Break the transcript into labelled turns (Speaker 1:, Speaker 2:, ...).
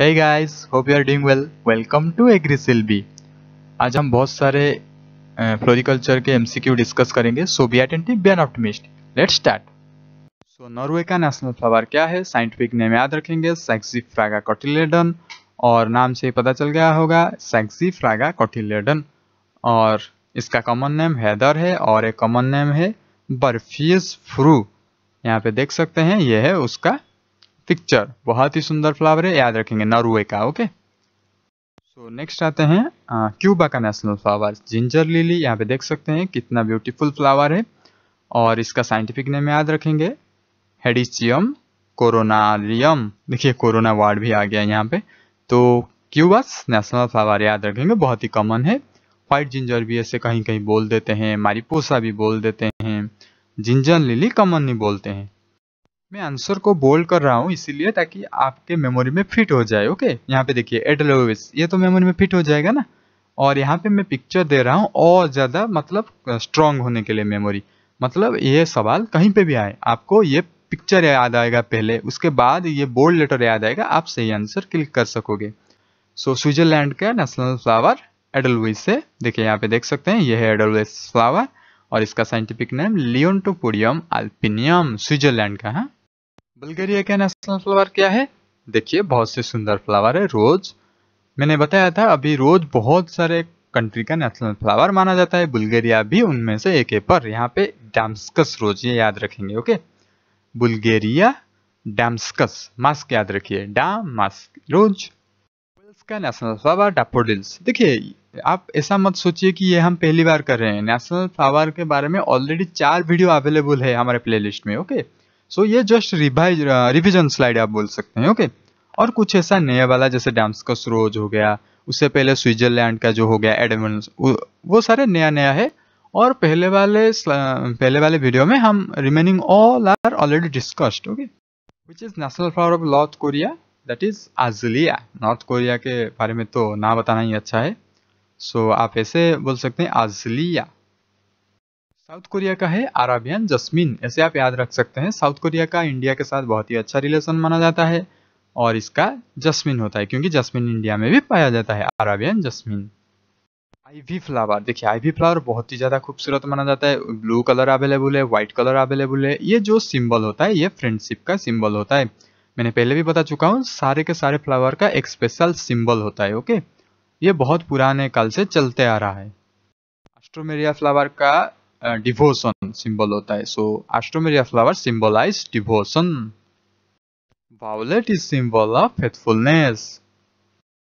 Speaker 1: Hey guys, hope you are doing well. Welcome to AgriSilby. आज हम बहुत सारे फ्लोरिकल्चर के एमसीक्यू डिस्कस करेंगे सोबियाट एंड टिबियन optimist let start so Norway का नेशनल फ्लावर क्या है साइंटिफिक नेम याद रखेंगे सैक्सीफ्रागा कॉटिलेडन और नाम से पता चल गया होगा सैक्सीफ्रागा कॉटिलेडन और इसका कॉमन नेम हैदर है और एक कॉमन नेम है बर्फीज फ्रू यहाँ पे देख सकते हैं ये है उसका पिक्चर बहुत ही सुंदर फ्लावर है याद रखेंगे नॉर्वे का ओके सो नेक्स्ट आते हैं क्यूबा का नेशनल फ्लावर जिंजर लिली यहाँ पे देख सकते हैं कितना ब्यूटीफुल फ्लावर है और इसका साइंटिफिक नेम याद रखेंगे हेडिसियम कोरोनारियम देखिए कोरोना वार्ड भी आ गया है यहाँ पे तो क्यूबास नेशनल फ्लावर याद रखेंगे बहुत ही कॉमन है व्हाइट जिंजर भी ऐसे कहीं कहीं बोल देते हैं मारिपोसा भी बोल देते हैं जिंजर लिली कॉमन नहीं बोलते हैं मैं आंसर को बोल्ड कर रहा हूँ इसीलिए ताकि आपके मेमोरी में फिट हो जाए ओके यहाँ पे देखिए एडलोविस ये तो मेमोरी में फिट हो जाएगा ना और यहाँ पे मैं पिक्चर दे रहा हूँ और ज़्यादा मतलब स्ट्रांग होने के लिए मेमोरी मतलब ये सवाल कहीं पे भी आए आपको ये पिक्चर याद आएगा पहले उसके बाद ये बोल्ड लेटर याद आएगा आप सही आंसर क्लिक कर सकोगे सो so, स्विट्जरलैंड का नेशनल फ्लावर एडलविस है देखिए यहाँ पे देख सकते हैं यह है एडलविस फ्लावर और इसका scientific name leontopodium alpinum Switzerland का है हाँ? बल्गेरिया का नेशनल फ्लावर क्या है देखिए बहुत से सुंदर फ्लावर है रोज मैंने बताया था अभी रोज बहुत सारे कंट्री का नेशनल फ्लावर माना जाता है बुल्गेरिया भी उनमें से एक है पर यहाँ पे डैम्सकस रोज ये याद रखेंगे ओके बुल्गेरिया डैम्सकस मास्क याद रखिए डाम मास्क रोज वेल्स का नेशनल फ्लावर डापोडिल्स देखिए आप ऐसा मत सोचिए कि ये हम पहली बार कर रहे हैं नेशनल फ्लावर के बारे में ऑलरेडी चार वीडियो अवेलेबल है हमारे प्लेलिस्ट में ओके okay? सो ये जस्ट रिवाइज रिविजन स्लाइड आप बोल सकते हैं ओके और कुछ ऐसा नया वाला जैसे का रोज हो गया उससे पहले स्विट्जरलैंड का जो हो गया एडमंस वो सारे नया नया है और पहले वाले पहले वाले वीडियो में हम remaining all are already discussed okay which is national flower of North Korea that is azalea North Korea के बारे में तो ना बताना ही अच्छा है सो so, आप ऐसे बोल सकते हैं आजलिया साउथ कोरिया का है अराबियन जस्मिन ऐसे आप याद रख सकते हैं साउथ कोरिया का इंडिया के साथ बहुत ही अच्छा रिलेशन माना जाता है और इसका जस्मिन होता है क्योंकि जस्मिन इंडिया में भी पाया जाता है अराबियन जस्मिन आईवी फ्लावर देखिए आईवी फ्लावर बहुत ही ज़्यादा खूबसूरत माना जाता है ब्लू कलर अवेलेबल है व्हाइट कलर अवेलेबल है ये जो सिंबल होता है ये फ्रेंडशिप का सिंबल होता है मैंने पहले भी बता चुका हूँ सारे के सारे फ्लावर का एक स्पेशल सिंबल होता है ओके ये बहुत पुराने काल से चलते आ रहा है एस्ट्रोमेरिया फ्लावर का Uh, devotion symbol hota hai. So Astromeria flower symbolize devotion. Violet is symbol of faithfulness.